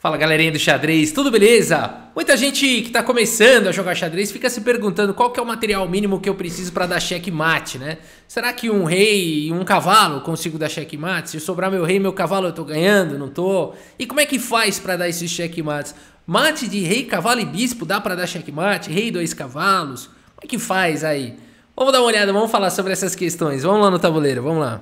Fala galerinha do xadrez, tudo beleza? Muita gente que está começando a jogar xadrez fica se perguntando qual que é o material mínimo que eu preciso para dar checkmate, né? Será que um rei e um cavalo consigo dar checkmate? Se sobrar meu rei e meu cavalo eu estou ganhando, não estou? E como é que faz para dar esses checkmates? Mate de rei, cavalo e bispo dá para dar checkmate? Rei dois cavalos? Como é que faz aí? Vamos dar uma olhada, vamos falar sobre essas questões. Vamos lá no tabuleiro, vamos lá.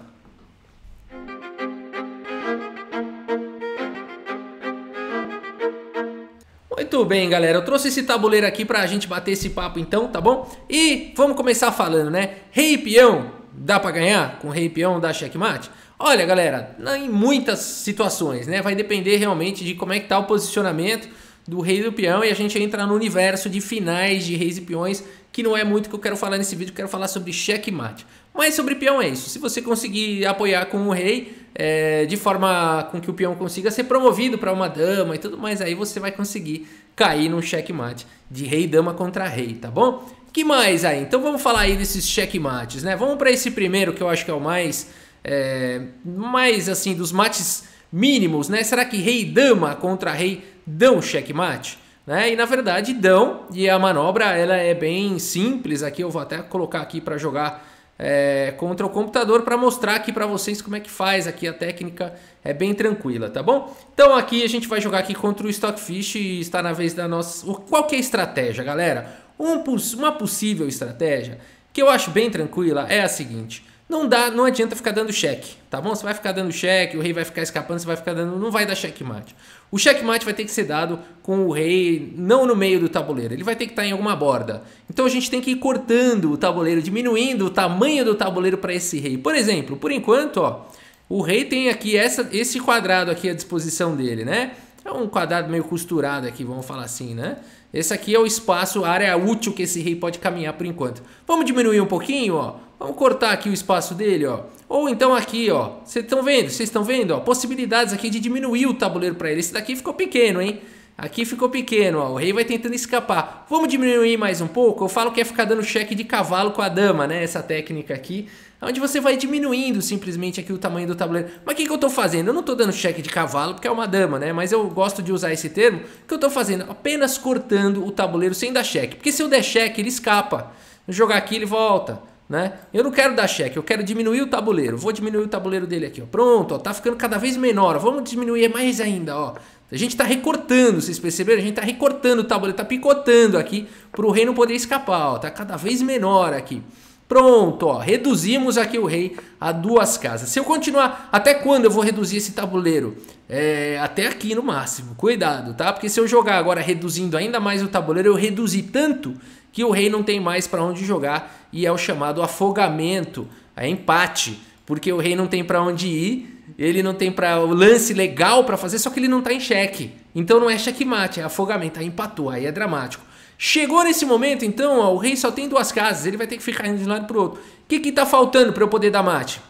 Muito bem, galera. Eu trouxe esse tabuleiro aqui pra gente bater esse papo então, tá bom? E vamos começar falando, né? Rei e peão, dá pra ganhar com rei e peão da checkmate? Olha, galera, em muitas situações, né? Vai depender realmente de como é que tá o posicionamento do rei do peão e a gente entra no universo de finais de reis e peões que não é muito que eu quero falar nesse vídeo, quero falar sobre checkmate. Mas sobre peão é isso. Se você conseguir apoiar com o rei, é, de forma com que o peão consiga ser promovido para uma dama e tudo mais, aí você vai conseguir cair num checkmate de rei dama contra rei, tá bom? Que mais aí? Então vamos falar aí desses checkmates, né? Vamos para esse primeiro que eu acho que é o mais, é, mais assim dos mates mínimos, né? Será que rei dama contra rei dão checkmate? Né? E na verdade dão, e a manobra ela é bem simples aqui, eu vou até colocar aqui para jogar é, contra o computador para mostrar aqui para vocês como é que faz aqui a técnica é bem tranquila, tá bom? Então aqui a gente vai jogar aqui contra o Stockfish e está na vez da nossa... Qual é a estratégia, galera? Um, uma possível estratégia que eu acho bem tranquila é a seguinte... Não dá, não adianta ficar dando cheque, tá bom? Você vai ficar dando cheque, o rei vai ficar escapando, você vai ficar dando, não vai dar checkmate. O checkmate vai ter que ser dado com o rei não no meio do tabuleiro, ele vai ter que estar em alguma borda. Então a gente tem que ir cortando o tabuleiro, diminuindo o tamanho do tabuleiro para esse rei. Por exemplo, por enquanto, ó, o rei tem aqui essa, esse quadrado aqui à disposição dele, né? É um quadrado meio costurado aqui, vamos falar assim, né? Esse aqui é o espaço, a área útil que esse rei pode caminhar por enquanto. Vamos diminuir um pouquinho, ó. Vamos cortar aqui o espaço dele, ó. Ou então aqui, ó. Vocês estão vendo? Vocês estão vendo? Ó, possibilidades aqui de diminuir o tabuleiro para ele. Esse daqui ficou pequeno, hein? Aqui ficou pequeno, ó. O rei vai tentando escapar. Vamos diminuir mais um pouco? Eu falo que é ficar dando cheque de cavalo com a dama, né? Essa técnica aqui. Onde você vai diminuindo simplesmente aqui o tamanho do tabuleiro. Mas o que, que eu tô fazendo? Eu não tô dando cheque de cavalo porque é uma dama, né? Mas eu gosto de usar esse termo. O que eu tô fazendo? Apenas cortando o tabuleiro sem dar cheque. Porque se eu der cheque, ele escapa. Eu jogar aqui, ele volta. Né? Eu não quero dar cheque, eu quero diminuir o tabuleiro. Vou diminuir o tabuleiro dele aqui. Ó. Pronto, ó, tá ficando cada vez menor. Vamos diminuir mais ainda. Ó. A gente está recortando, vocês perceberam? A gente está recortando o tabuleiro, está picotando aqui para o rei não poder escapar. Ó. Tá cada vez menor aqui. Pronto, ó, reduzimos aqui o rei a duas casas. Se eu continuar, até quando eu vou reduzir esse tabuleiro? É, até aqui no máximo, cuidado, tá? Porque se eu jogar agora reduzindo ainda mais o tabuleiro, eu reduzi tanto que o rei não tem mais para onde jogar e é o chamado afogamento, é empate, porque o rei não tem para onde ir, ele não tem para o lance legal para fazer, só que ele não está em xeque. Então não é mate, é afogamento, aí empatou, aí é dramático. Chegou nesse momento, então, ó, o rei só tem duas casas, ele vai ter que ficar indo de um lado pro outro. O que que tá faltando para eu poder dar mate?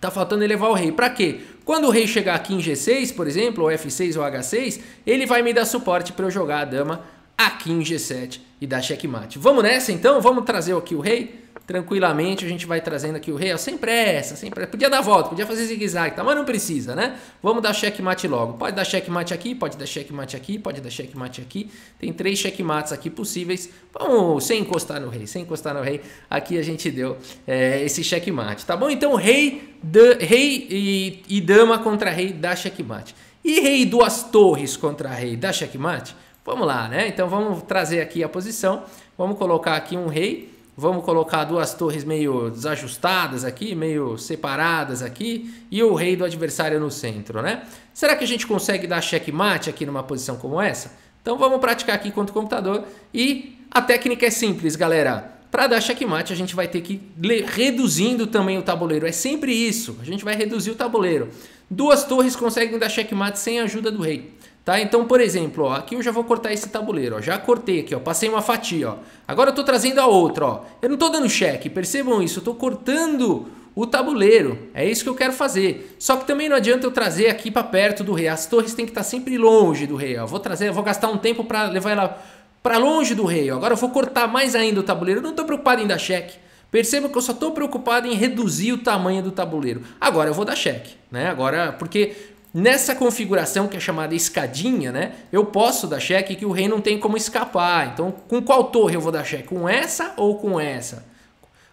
Tá faltando elevar o rei. Para quê? Quando o rei chegar aqui em G6, por exemplo, ou F6 ou H6, ele vai me dar suporte para eu jogar a dama aqui em G7 e dar checkmate. Vamos nessa então? Vamos trazer aqui o rei? Tranquilamente a gente vai trazendo aqui o rei, ó, sem pressa, sem pressa. Podia dar volta, podia fazer zigue-zague, tá? mas não precisa, né? Vamos dar checkmate logo. Pode dar checkmate aqui, pode dar checkmate aqui, pode dar checkmate aqui. Tem três checkmates aqui possíveis. Vamos, sem encostar no rei, sem encostar no rei. Aqui a gente deu é, esse checkmate, tá bom? Então rei, da, rei e, e dama contra rei dá checkmate. E rei duas torres contra rei dá checkmate? Vamos lá, né? Então vamos trazer aqui a posição. Vamos colocar aqui um rei. Vamos colocar duas torres meio desajustadas aqui, meio separadas aqui. E o rei do adversário no centro, né? Será que a gente consegue dar checkmate aqui numa posição como essa? Então vamos praticar aqui contra o computador. E a técnica é simples, galera. Para dar checkmate, a gente vai ter que ir reduzindo também o tabuleiro. É sempre isso. A gente vai reduzir o tabuleiro. Duas torres conseguem dar checkmate sem a ajuda do rei. Tá? Então, por exemplo, ó, aqui eu já vou cortar esse tabuleiro. Ó, já cortei aqui, ó, passei uma fatia. Ó. Agora eu estou trazendo a outra. Ó. Eu não estou dando cheque, percebam isso. Eu estou cortando o tabuleiro. É isso que eu quero fazer. Só que também não adianta eu trazer aqui para perto do rei. As torres têm que estar sempre longe do rei. Ó. Vou trazer, vou gastar um tempo para levar ela para longe do rei. Ó. Agora eu vou cortar mais ainda o tabuleiro. Eu não estou preocupado em dar cheque. Percebam que eu só estou preocupado em reduzir o tamanho do tabuleiro. Agora eu vou dar cheque, né? Agora, porque Nessa configuração que é chamada escadinha, né, eu posso dar cheque que o rei não tem como escapar. Então, com qual torre eu vou dar cheque? Com essa ou com essa?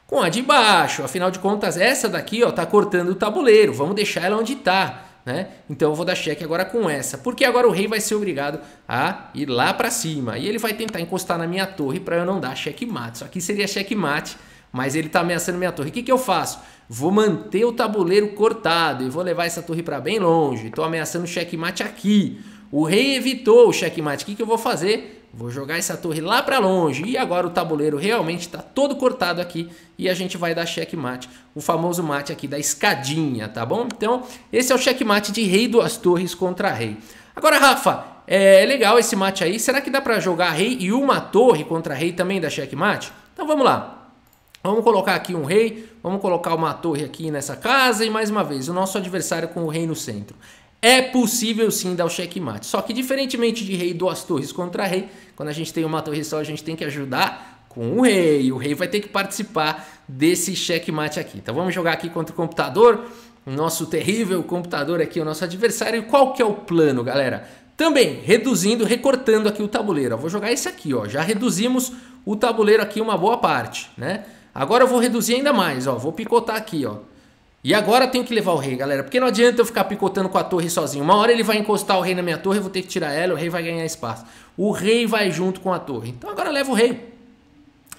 Com a de baixo. Afinal de contas, essa daqui ó, tá cortando o tabuleiro. Vamos deixar ela onde está. Né? Então eu vou dar cheque agora com essa, porque agora o rei vai ser obrigado a ir lá para cima e ele vai tentar encostar na minha torre para eu não dar cheque mate. Isso aqui seria cheque mate, mas ele está ameaçando minha torre. O que, que eu faço? Vou manter o tabuleiro cortado e vou levar essa torre para bem longe. Estou ameaçando o checkmate aqui. O rei evitou o checkmate. O que, que eu vou fazer? Vou jogar essa torre lá para longe. E agora o tabuleiro realmente está todo cortado aqui. E a gente vai dar checkmate. O famoso mate aqui da escadinha, tá bom? Então, esse é o checkmate de rei duas torres contra rei. Agora, Rafa, é, é legal esse mate aí. Será que dá para jogar rei e uma torre contra rei também da checkmate? Então, vamos lá. Vamos colocar aqui um rei, vamos colocar uma torre aqui nessa casa e mais uma vez, o nosso adversário com o rei no centro. É possível sim dar o checkmate. Só que diferentemente de rei duas torres contra rei, quando a gente tem uma torre só, a gente tem que ajudar com o rei. O rei vai ter que participar desse checkmate aqui. Então vamos jogar aqui contra o computador, o nosso terrível computador aqui, o nosso adversário. E qual que é o plano, galera? Também reduzindo, recortando aqui o tabuleiro. Eu vou jogar esse aqui, ó. Já reduzimos o tabuleiro aqui uma boa parte, né? Agora eu vou reduzir ainda mais, ó. Vou picotar aqui, ó. E agora tenho que levar o rei, galera. Porque não adianta eu ficar picotando com a torre sozinho. Uma hora ele vai encostar o rei na minha torre, eu vou ter que tirar ela, o rei vai ganhar espaço. O rei vai junto com a torre. Então agora leva o rei.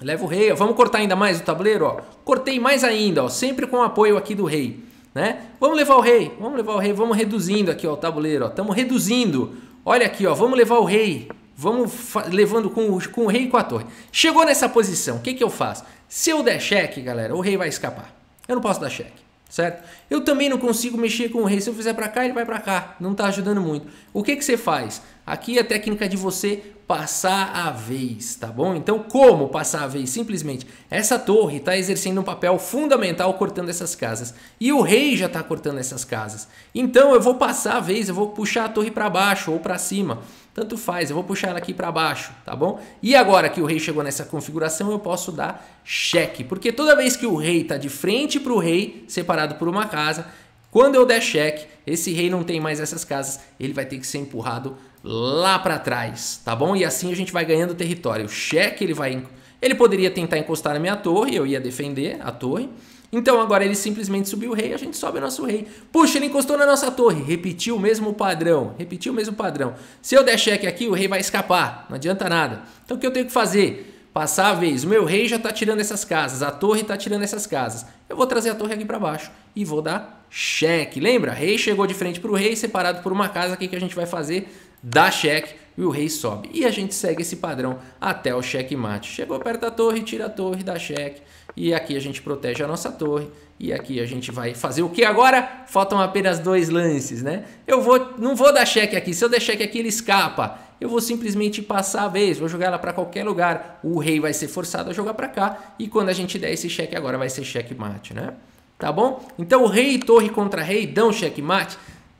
Leva o rei, ó. Vamos cortar ainda mais o tabuleiro, ó. Cortei mais ainda, ó. Sempre com o apoio aqui do rei, né? Vamos levar o rei, vamos levar o rei. Vamos reduzindo aqui, ó, o tabuleiro, ó. Estamos reduzindo. Olha aqui, ó. Vamos levar o rei. Vamos levando com o, com o rei e com a torre. Chegou nessa posição, o que, que eu faço? Se eu der cheque, galera, o rei vai escapar. Eu não posso dar cheque, certo? Eu também não consigo mexer com o rei. Se eu fizer para cá, ele vai para cá. Não está ajudando muito. O que, que você faz? Aqui é a técnica de você passar a vez, tá bom? Então, como passar a vez? Simplesmente, essa torre está exercendo um papel fundamental cortando essas casas. E o rei já está cortando essas casas. Então, eu vou passar a vez, eu vou puxar a torre para baixo ou para cima. Tanto faz, eu vou puxar ela aqui para baixo, tá bom? E agora que o rei chegou nessa configuração, eu posso dar cheque. Porque toda vez que o rei está de frente para o rei, separado por uma casa, quando eu der cheque, esse rei não tem mais essas casas, ele vai ter que ser empurrado lá para trás, tá bom? E assim a gente vai ganhando território. O cheque ele vai... Ele poderia tentar encostar na minha torre, eu ia defender a torre. Então agora ele simplesmente subiu o rei, a gente sobe o nosso rei. Puxa, ele encostou na nossa torre, repetiu o mesmo padrão, repetiu o mesmo padrão. Se eu der cheque aqui, o rei vai escapar, não adianta nada. Então o que eu tenho que fazer? Passar a vez, o meu rei já está tirando essas casas, a torre está tirando essas casas. Eu vou trazer a torre aqui para baixo e vou dar cheque. Lembra? Rei chegou de frente para o rei, separado por uma casa, o que, que a gente vai fazer? Dá cheque e o rei sobe. E a gente segue esse padrão até o cheque mate. Chegou perto da torre, tira a torre, dá cheque e aqui a gente protege a nossa torre. E aqui a gente vai fazer o que agora? Faltam apenas dois lances, né? Eu vou, não vou dar cheque aqui. Se eu der cheque aqui, ele escapa. Eu vou simplesmente passar a vez, vou jogar ela para qualquer lugar. O rei vai ser forçado a jogar para cá. E quando a gente der esse cheque agora, vai ser cheque mate, né? Tá bom? Então o rei e torre contra rei dão cheque mate.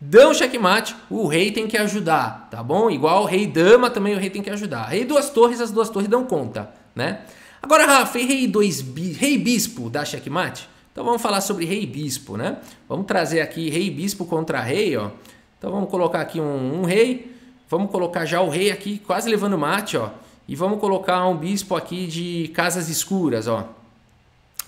Dão xeque-mate. o rei tem que ajudar, tá bom? Igual o rei dama também o rei tem que ajudar. Rei duas torres, as duas torres dão conta, né? Agora, Rafa, e rei, dois rei bispo da checkmate? Então vamos falar sobre rei bispo, né? Vamos trazer aqui rei bispo contra rei, ó. Então vamos colocar aqui um, um rei, vamos colocar já o rei aqui quase levando mate, ó. E vamos colocar um bispo aqui de casas escuras, ó.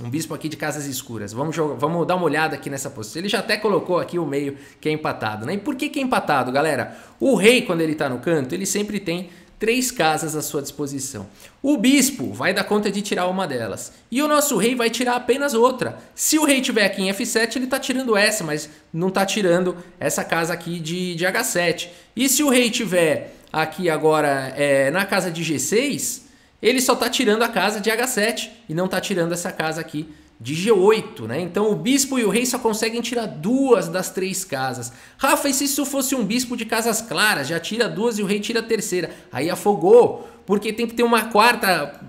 Um bispo aqui de casas escuras. Vamos, jogar, vamos dar uma olhada aqui nessa posição. Ele já até colocou aqui o meio que é empatado, né? E por que, que é empatado, galera? O rei, quando ele tá no canto, ele sempre tem três casas à sua disposição. O bispo vai dar conta de tirar uma delas. E o nosso rei vai tirar apenas outra. Se o rei tiver aqui em F7, ele está tirando essa, mas não está tirando essa casa aqui de, de, H7. E se o rei tiver aqui agora é, na casa de G6, ele só está tirando a casa de H7 e não está tirando essa casa aqui de G8, né? Então o bispo e o rei só conseguem tirar duas das três casas. Rafa, e se isso fosse um bispo de casas claras? Já tira duas e o rei tira a terceira. Aí afogou, porque tem que ter uma quarta,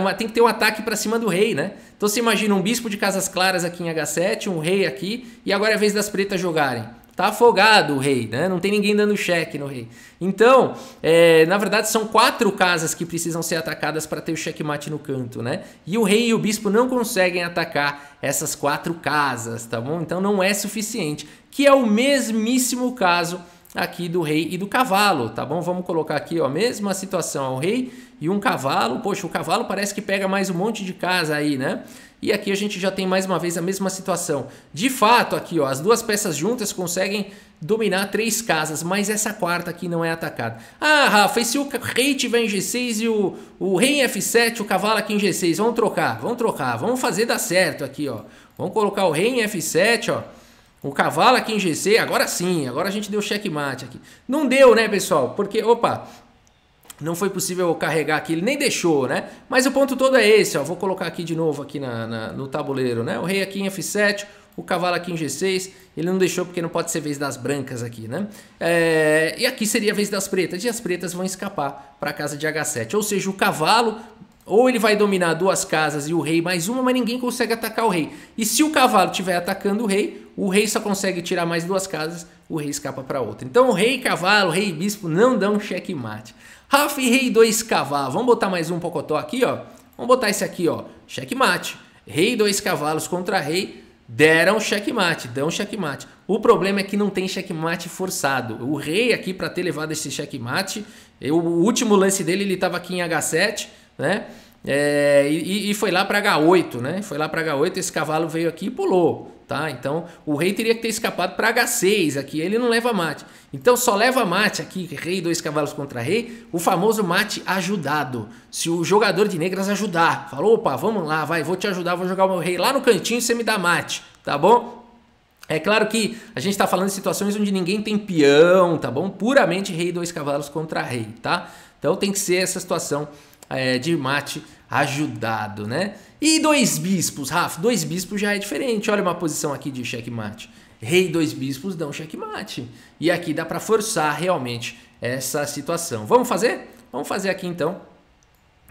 uma, tem que ter um ataque para cima do rei, né? Então você imagina um bispo de casas claras aqui em H7, um rei aqui, e agora é a vez das pretas jogarem. Tá afogado o rei, né? Não tem ninguém dando cheque no rei. Então, é, na verdade, são quatro casas que precisam ser atacadas para ter o checkmate no canto, né? E o rei e o bispo não conseguem atacar essas quatro casas, tá bom? Então não é suficiente. Que é o mesmíssimo caso aqui do rei e do cavalo, tá bom? Vamos colocar aqui, ó, mesma situação o rei e um cavalo, poxa, o cavalo parece que pega mais um monte de casa aí, né? E aqui a gente já tem mais uma vez a mesma situação. De fato, aqui ó, as duas peças juntas conseguem dominar três casas, mas essa quarta aqui não é atacada. Ah, Rafa, e se o rei tiver em G6 e o, o rei em F7, o cavalo aqui em G6? Vamos trocar, vamos trocar, vamos fazer dar certo aqui, ó. Vamos colocar o rei em F7, ó. O cavalo aqui em G6, agora sim, agora a gente deu checkmate aqui. Não deu, né, pessoal? Porque, opa, não foi possível carregar aqui, ele nem deixou, né? Mas o ponto todo é esse, ó. Vou colocar aqui de novo aqui na, na, no tabuleiro, né? O rei aqui em F7, o cavalo aqui em G6, ele não deixou porque não pode ser vez das brancas aqui, né? É, e aqui seria a vez das pretas, e as pretas vão escapar para a casa de H7. Ou seja, o cavalo ou ele vai dominar duas casas e o rei mais uma, mas ninguém consegue atacar o rei. E se o cavalo estiver atacando o rei, o rei só consegue tirar mais duas casas, o rei escapa para outra. Então o rei cavalo, o rei bispo não dão checkmate. Rafa e rei 2 cavalo. Vamos botar mais um pocotó aqui, ó. Vamos botar esse aqui, ó. Checkmate. Rei 2 cavalos contra rei deram checkmate, dão checkmate. O problema é que não tem checkmate forçado. O rei aqui para ter levado esse checkmate, eu, o último lance dele ele estava aqui em H7, né? É, e, e, foi lá para H8, né? Foi lá para H8, esse cavalo veio aqui e pulou tá? Então o rei teria que ter escapado para H6 aqui, ele não leva mate. Então só leva mate aqui, rei, dois cavalos contra rei, o famoso mate ajudado. Se o jogador de negras ajudar, falou, opa, vamos lá, vai, vou te ajudar, vou jogar o meu rei lá no cantinho, você me dá mate, tá bom? É claro que a gente está falando de situações onde ninguém tem peão, tá bom? Puramente rei, dois cavalos contra rei, tá? Então tem que ser essa situação é, de mate ajudado, né? E dois bispos, Rafa, dois bispos já é diferente. Olha uma posição aqui de checkmate. Rei dois bispos dão checkmate. E aqui dá para forçar realmente essa situação. Vamos fazer? Vamos fazer aqui então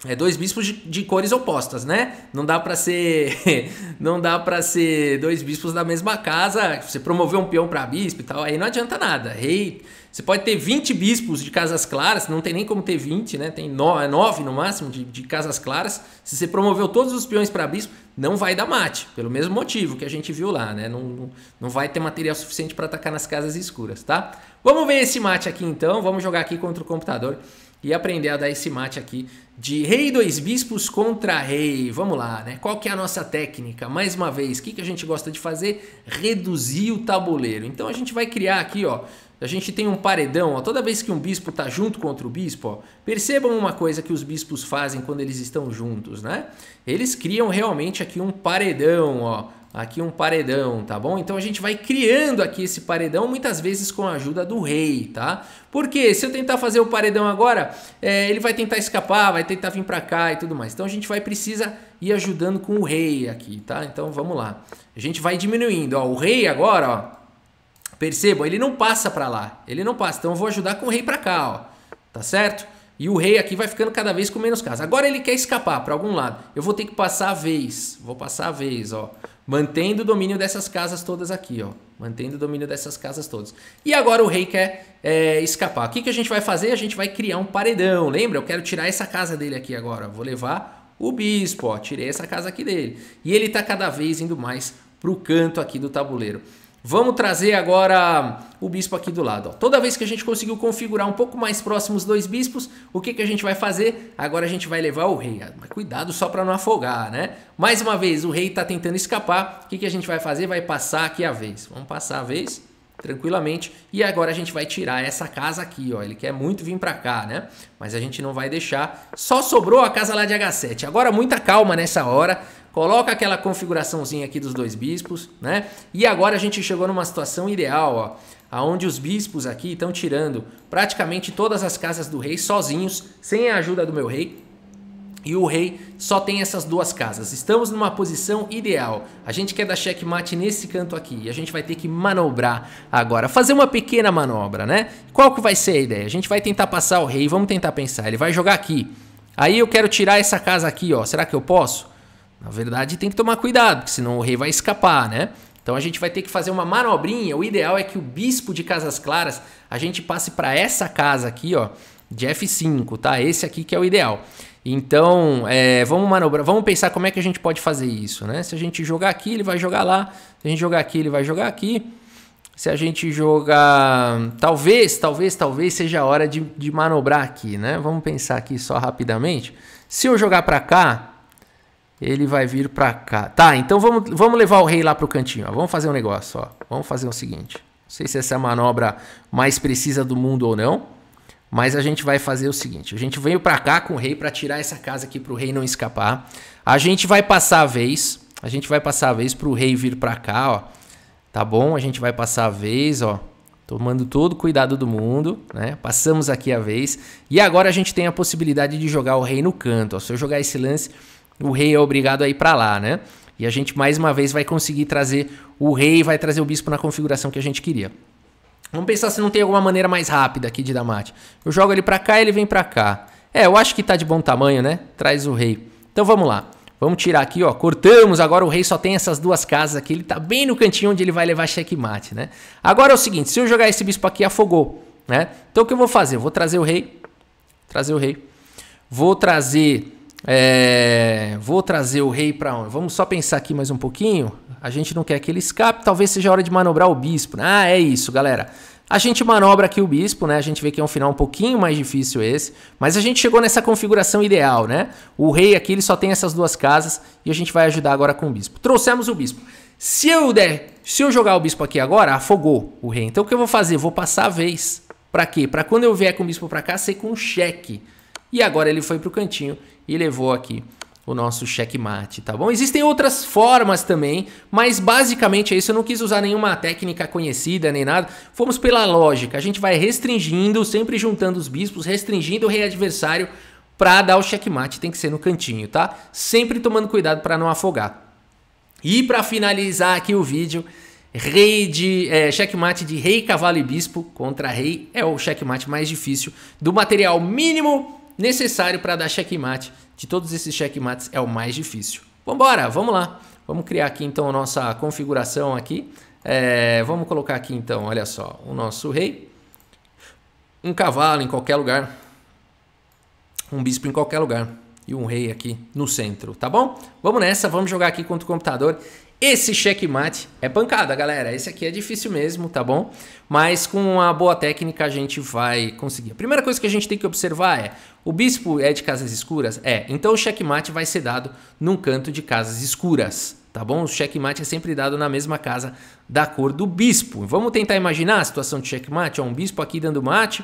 é dois bispos de, de, cores opostas, né? Não dá para ser, não dá para ser dois bispos da mesma casa. Você promover um peão para bispo e tal, aí não adianta nada. Rei, você pode ter 20 bispos de casas claras, não tem nem como ter 20, né? Tem 9 é no máximo de, de casas claras. Se você promoveu todos os peões para bispo, não vai dar mate, pelo mesmo motivo que a gente viu lá, né? Não, não, não vai ter material suficiente para atacar nas casas escuras, tá? Vamos ver esse mate aqui então, vamos jogar aqui contra o computador e aprender a dar esse mate aqui de rei dois bispos contra rei. Vamos lá, né? Qual que é a nossa técnica? Mais uma vez, o que, que a gente gosta de fazer? Reduzir o tabuleiro. Então a gente vai criar aqui, ó. A gente tem um paredão, ó, toda vez que um bispo está junto contra o bispo, ó, percebam uma coisa que os bispos fazem quando eles estão juntos, né? Eles criam realmente aqui um paredão, ó aqui um paredão, tá bom? Então a gente vai criando aqui esse paredão, muitas vezes com a ajuda do rei, tá? Porque se eu tentar fazer o paredão agora, é, ele vai tentar escapar, vai tentar vir para cá e tudo mais. Então a gente vai precisar ir ajudando com o rei aqui, tá? Então vamos lá. A gente vai diminuindo, ó, o rei agora, ó, percebam, ele não passa para lá, ele não passa. Então eu vou ajudar com o rei para cá, ó, tá certo? E o rei aqui vai ficando cada vez com menos casa. Agora ele quer escapar para algum lado. Eu vou ter que passar a vez. Vou passar a vez, ó. Mantendo o domínio dessas casas todas aqui, ó. Mantendo o domínio dessas casas todas. E agora o rei quer é, escapar. O que, que a gente vai fazer? A gente vai criar um paredão. Lembra? Eu quero tirar essa casa dele aqui agora. Vou levar o bispo, ó. Tirei essa casa aqui dele. E ele está cada vez indo mais para o canto aqui do tabuleiro. Vamos trazer agora o bispo aqui do lado. Ó. Toda vez que a gente conseguiu configurar um pouco mais próximos dois bispos, o que, que a gente vai fazer? Agora a gente vai levar o rei. Ah, mas cuidado só para não afogar, né? Mais uma vez, o rei está tentando escapar. O que, que a gente vai fazer? Vai passar aqui a vez. Vamos passar a vez tranquilamente. E agora a gente vai tirar essa casa aqui, ó. Ele quer muito vir para cá, né? Mas a gente não vai deixar. Só sobrou a casa lá de H7. Agora muita calma nessa hora coloca aquela configuraçãozinha aqui dos dois bispos, né? E agora a gente chegou numa situação ideal, ó, aonde os bispos aqui estão tirando praticamente todas as casas do rei sozinhos, sem a ajuda do meu rei, e o rei só tem essas duas casas. Estamos numa posição ideal. A gente quer dar checkmate nesse canto aqui e a gente vai ter que manobrar agora. Fazer uma pequena manobra, né? Qual que vai ser a ideia? A gente vai tentar passar o rei, vamos tentar pensar. Ele vai jogar aqui. Aí eu quero tirar essa casa aqui, ó. Será que eu posso? Na verdade, tem que tomar cuidado, porque senão o rei vai escapar, né? Então a gente vai ter que fazer uma manobrinha. O ideal é que o bispo de Casas Claras, a gente passe para essa casa aqui, ó, de F5, tá? Esse aqui que é o ideal. Então, é, vamos manobrar, vamos pensar como é que a gente pode fazer isso, né? Se a gente jogar aqui, ele vai jogar lá. Se a gente jogar aqui, ele vai jogar aqui. Se a gente jogar. Talvez, talvez, talvez seja a hora de, de manobrar aqui, né? Vamos pensar aqui só rapidamente. Se eu jogar para cá, ele vai vir pra cá. Tá, então vamos, vamos levar o rei lá pro cantinho. Ó. Vamos fazer um negócio, ó. Vamos fazer o seguinte. Não sei se essa é a manobra mais precisa do mundo ou não. Mas a gente vai fazer o seguinte: a gente veio para cá com o rei para tirar essa casa aqui para o rei não escapar. A gente vai passar a vez, a gente vai passar a vez para o rei vir para cá, ó. Tá bom? A gente vai passar a vez, ó. Tomando todo o cuidado do mundo, né? Passamos aqui a vez. E agora a gente tem a possibilidade de jogar o rei no canto, ó. Se eu jogar esse lance, o rei é obrigado a ir para lá, né? E a gente mais uma vez vai conseguir trazer o rei, vai trazer o bispo na configuração que a gente queria. Vamos pensar se não tem alguma maneira mais rápida aqui de dar mate. Eu jogo ele para cá, e ele vem para cá. É, eu acho que tá de bom tamanho, né? Traz o rei. Então vamos lá. Vamos tirar aqui, ó. Cortamos. Agora o rei só tem essas duas casas aqui. Ele tá bem no cantinho onde ele vai levar checkmate, né? Agora é o seguinte: se eu jogar esse bispo aqui, afogou, né? Então o que eu vou fazer? Eu vou trazer o rei. Trazer o rei. Vou trazer é, vou trazer o rei para onde? Vamos só pensar aqui mais um pouquinho. A gente não quer que ele escape, talvez seja a hora de manobrar o bispo. Né? Ah, é isso, galera. A gente manobra aqui o bispo, né? A gente vê que é um final um pouquinho mais difícil esse, mas a gente chegou nessa configuração ideal, né? O rei aqui ele só tem essas duas casas e a gente vai ajudar agora com o bispo. Trouxemos o bispo. Se eu der, se eu jogar o bispo aqui agora, afogou o rei. Então o que eu vou fazer? Vou passar a vez. Para quê? Para quando eu vier com o bispo para cá, ser com um cheque. E agora ele foi para o cantinho e levou aqui o nosso checkmate, tá bom? Existem outras formas também, mas basicamente é isso. Eu não quis usar nenhuma técnica conhecida nem nada. Fomos pela lógica. A gente vai restringindo, sempre juntando os bispos, restringindo o rei adversário para dar o checkmate. Tem que ser no cantinho, tá? Sempre tomando cuidado para não afogar. E para finalizar aqui o vídeo, rei de é, checkmate de rei, cavalo e bispo contra rei é o checkmate mais difícil do material mínimo necessário para dar checkmate. De todos esses checkmates é o mais difícil. Vambora, vamos lá. Vamos criar aqui então a nossa configuração aqui. É, vamos colocar aqui então, olha só, o nosso rei. Um cavalo em qualquer lugar. Um bispo em qualquer lugar. E um rei aqui no centro, tá bom? Vamos nessa, vamos jogar aqui contra o computador. Esse checkmate é pancada, galera. Esse aqui é difícil mesmo, tá bom? Mas com uma boa técnica a gente vai conseguir. A primeira coisa que a gente tem que observar é: o bispo é de casas escuras? É. Então o checkmate vai ser dado num canto de casas escuras, tá bom? O checkmate é sempre dado na mesma casa da cor do bispo. Vamos tentar imaginar a situação de checkmate: ó, um bispo aqui dando mate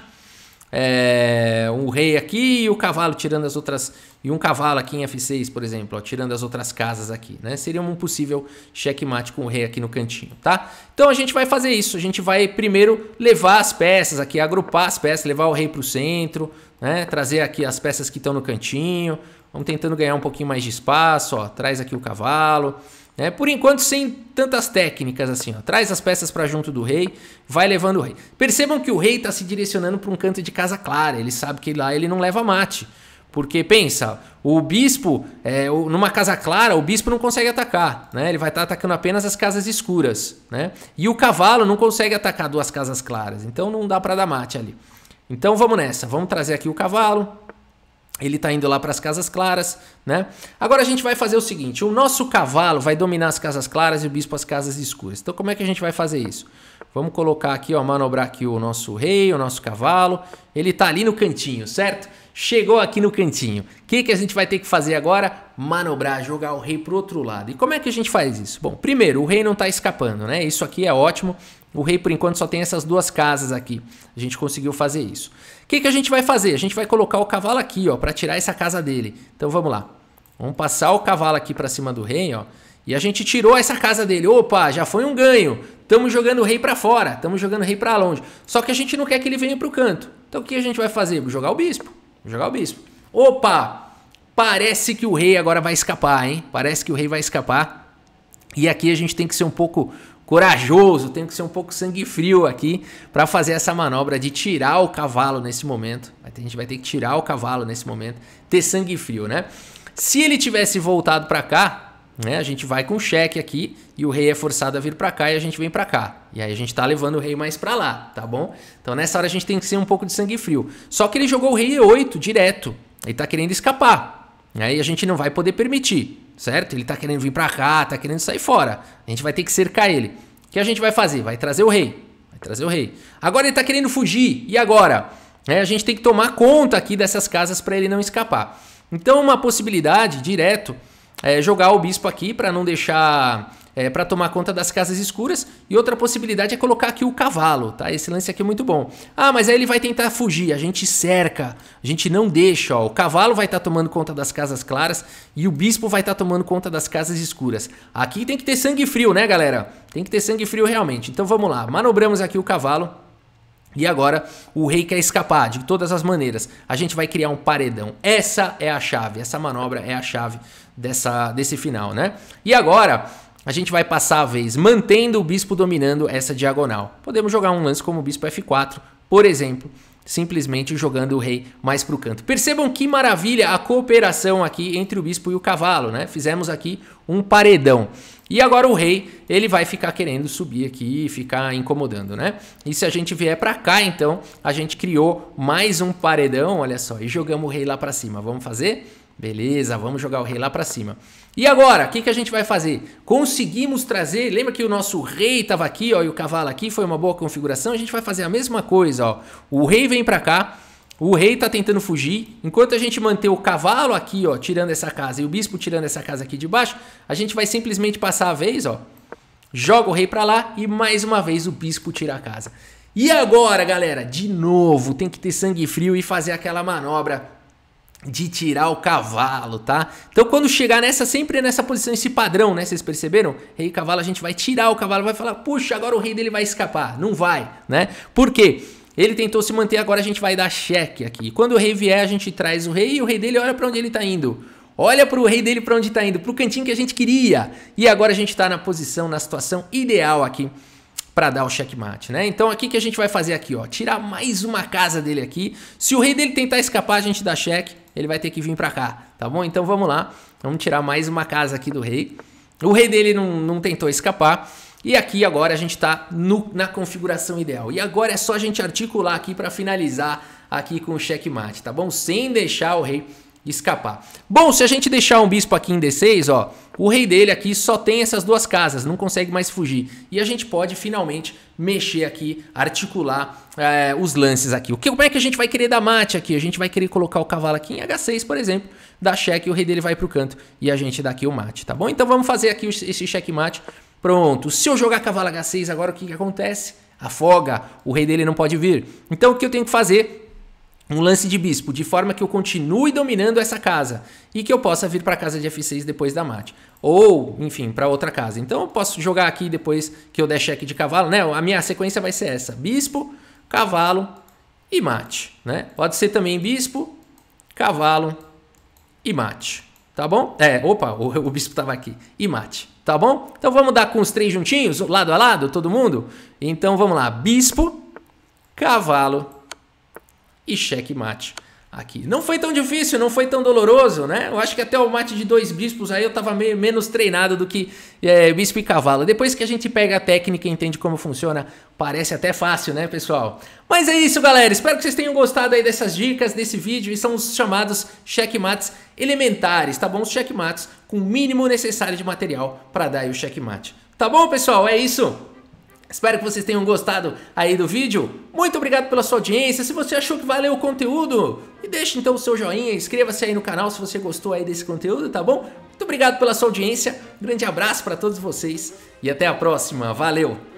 é, um rei aqui e o cavalo tirando as outras. E um cavalo aqui em F6, por exemplo, ó, tirando as outras casas aqui, né? Seria um possível checkmate com o rei aqui no cantinho, tá? Então a gente vai fazer isso. A gente vai primeiro levar as peças aqui, agrupar as peças, levar o rei para o centro, né? Trazer aqui as peças que estão no cantinho. Vamos tentando ganhar um pouquinho mais de espaço, ó. Traz aqui o cavalo. Né? Por enquanto, sem tantas técnicas assim. Ó. Traz as peças para junto do rei, vai levando o rei. Percebam que o rei está se direcionando para um canto de casa clara. Ele sabe que lá ele não leva mate. Porque pensa, o bispo, é, numa casa clara, o bispo não consegue atacar, né? Ele vai estar tá atacando apenas as casas escuras, né? E o cavalo não consegue atacar duas casas claras, então não dá para dar mate ali. Então vamos nessa, vamos trazer aqui o cavalo, ele está indo lá para as Casas Claras, né? Agora a gente vai fazer o seguinte: o nosso cavalo vai dominar as Casas Claras e o bispo as Casas Escuras. Então como é que a gente vai fazer isso? Vamos colocar aqui, ó, manobrar aqui o nosso rei, o nosso cavalo. Ele está ali no cantinho, certo? Chegou aqui no cantinho. O que, que a gente vai ter que fazer agora? Manobrar, jogar o rei pro outro lado. E como é que a gente faz isso? Bom, primeiro, o rei não está escapando, né? Isso aqui é ótimo. O rei, por enquanto, só tem essas duas casas aqui. A gente conseguiu fazer isso. O que, que a gente vai fazer? A gente vai colocar o cavalo aqui, ó, para tirar essa casa dele. Então vamos lá. Vamos passar o cavalo aqui para cima do rei, ó. E a gente tirou essa casa dele. Opa, já foi um ganho. Estamos jogando o rei para fora, estamos jogando o rei para longe. Só que a gente não quer que ele venha para o canto. Então o que a gente vai fazer? Jogar o bispo. Jogar o bispo. Opa! Parece que o rei agora vai escapar, hein? Parece que o rei vai escapar. E aqui a gente tem que ser um pouco corajoso, tenho que ser um pouco sangue frio aqui para fazer essa manobra de tirar o cavalo nesse momento. A gente vai ter que tirar o cavalo nesse momento, ter sangue frio, né? Se ele tivesse voltado para cá, né? A gente vai com cheque aqui e o rei é forçado a vir para cá e a gente vem para cá. E aí a gente tá levando o rei mais para lá, tá bom? Então nessa hora a gente tem que ser um pouco de sangue frio. Só que ele jogou o rei e 8 direto. Ele tá querendo escapar. Aí a gente não vai poder permitir certo? Ele tá querendo vir para cá, tá querendo sair fora. A gente vai ter que cercar ele. O que a gente vai fazer? Vai trazer o rei. Vai trazer o rei. Agora ele tá querendo fugir. E agora? É, a gente tem que tomar conta aqui dessas casas para ele não escapar. Então, uma possibilidade direto é jogar o bispo aqui para não deixar é, para tomar conta das casas escuras. E outra possibilidade é colocar aqui o cavalo, tá? Esse lance aqui é muito bom. Ah, mas aí ele vai tentar fugir, a gente cerca, a gente não deixa, ó. O cavalo vai estar tá tomando conta das casas claras e o bispo vai estar tá tomando conta das casas escuras. Aqui tem que ter sangue frio, né, galera? Tem que ter sangue frio realmente. Então vamos lá, manobramos aqui o cavalo. E agora o rei quer escapar de todas as maneiras. A gente vai criar um paredão. Essa é a chave, essa manobra é a chave dessa, desse final, né? E agora a gente vai passar a vez mantendo o bispo dominando essa diagonal. Podemos jogar um lance como o bispo F4, por exemplo, simplesmente jogando o rei mais para o canto. Percebam que maravilha a cooperação aqui entre o bispo e o cavalo, né? Fizemos aqui um paredão. E agora o rei, ele vai ficar querendo subir aqui e ficar incomodando, né? E se a gente vier para cá, então, a gente criou mais um paredão, olha só, e jogamos o rei lá para cima. Vamos fazer? Beleza, vamos jogar o rei lá para cima. E agora, o que, que a gente vai fazer? Conseguimos trazer, lembra que o nosso rei estava aqui, ó, e o cavalo aqui, foi uma boa configuração. A gente vai fazer a mesma coisa, ó. O rei vem para cá, o rei está tentando fugir. Enquanto a gente manter o cavalo aqui, ó, tirando essa casa e o bispo tirando essa casa aqui de baixo, a gente vai simplesmente passar a vez, ó. Joga o rei para lá e mais uma vez o bispo tira a casa. E agora, galera, de novo, tem que ter sangue frio e fazer aquela manobra de tirar o cavalo, tá? Então quando chegar nessa, sempre nessa posição, esse padrão, né? Vocês perceberam? Rei cavalo, a gente vai tirar o cavalo, vai falar, puxa, agora o rei dele vai escapar. Não vai, né? Por quê? Ele tentou se manter, agora a gente vai dar cheque aqui. Quando o rei vier, a gente traz o rei e o rei dele olha para onde ele tá indo. Olha para o rei dele para onde tá indo, para o cantinho que a gente queria. E agora a gente tá na posição, na situação ideal aqui para dar o checkmate, né? Então aqui que a gente vai fazer aqui, ó, tirar mais uma casa dele aqui. Se o rei dele tentar escapar, a gente dá cheque ele vai ter que vir para cá, tá bom? Então vamos lá, vamos tirar mais uma casa aqui do rei. O rei dele não, não tentou escapar. E aqui agora a gente está na configuração ideal. E agora é só a gente articular aqui para finalizar aqui com o checkmate, tá bom? Sem deixar o rei escapar. Bom, se a gente deixar um bispo aqui em D6, ó, o rei dele aqui só tem essas duas casas, não consegue mais fugir. E a gente pode finalmente mexer aqui, articular é, os lances aqui. O que, como é que a gente vai querer dar mate aqui? A gente vai querer colocar o cavalo aqui em H6, por exemplo, dá cheque, o rei dele vai pro canto e a gente dá aqui o mate, tá bom? Então vamos fazer aqui esse checkmate. Pronto, se eu jogar cavalo H6 agora, o que, que acontece? Afoga, o rei dele não pode vir. Então o que eu tenho que fazer um lance de bispo, de forma que eu continue dominando essa casa e que eu possa vir para a casa de F6 depois da mate. Ou, enfim, para outra casa. Então eu posso jogar aqui depois que eu der cheque de cavalo, né? A minha sequência vai ser essa: bispo, cavalo e mate, né? Pode ser também bispo, cavalo e mate, tá bom? É, opa, o, o bispo estava aqui. E mate, tá bom? Então vamos dar com os três juntinhos, lado a lado, todo mundo? Então vamos lá: bispo, cavalo e xeque-mate aqui. Não foi tão difícil, não foi tão doloroso, né? Eu acho que até o mate de dois bispos aí eu tava meio menos treinado do que é, bispo e cavalo. Depois que a gente pega a técnica e entende como funciona, parece até fácil, né, pessoal? Mas é isso, galera. Espero que vocês tenham gostado aí dessas dicas, desse vídeo. E são os chamados checkmates elementares, tá bom? Os checkmates com o mínimo necessário de material para dar o checkmate. Tá bom, pessoal? É isso. Espero que vocês tenham gostado aí do vídeo. Muito obrigado pela sua audiência. Se você achou que valeu o conteúdo, me deixe então o seu joinha, inscreva-se aí no canal se você gostou aí desse conteúdo, tá bom? Muito obrigado pela sua audiência. Um grande abraço para todos vocês e até a próxima. Valeu.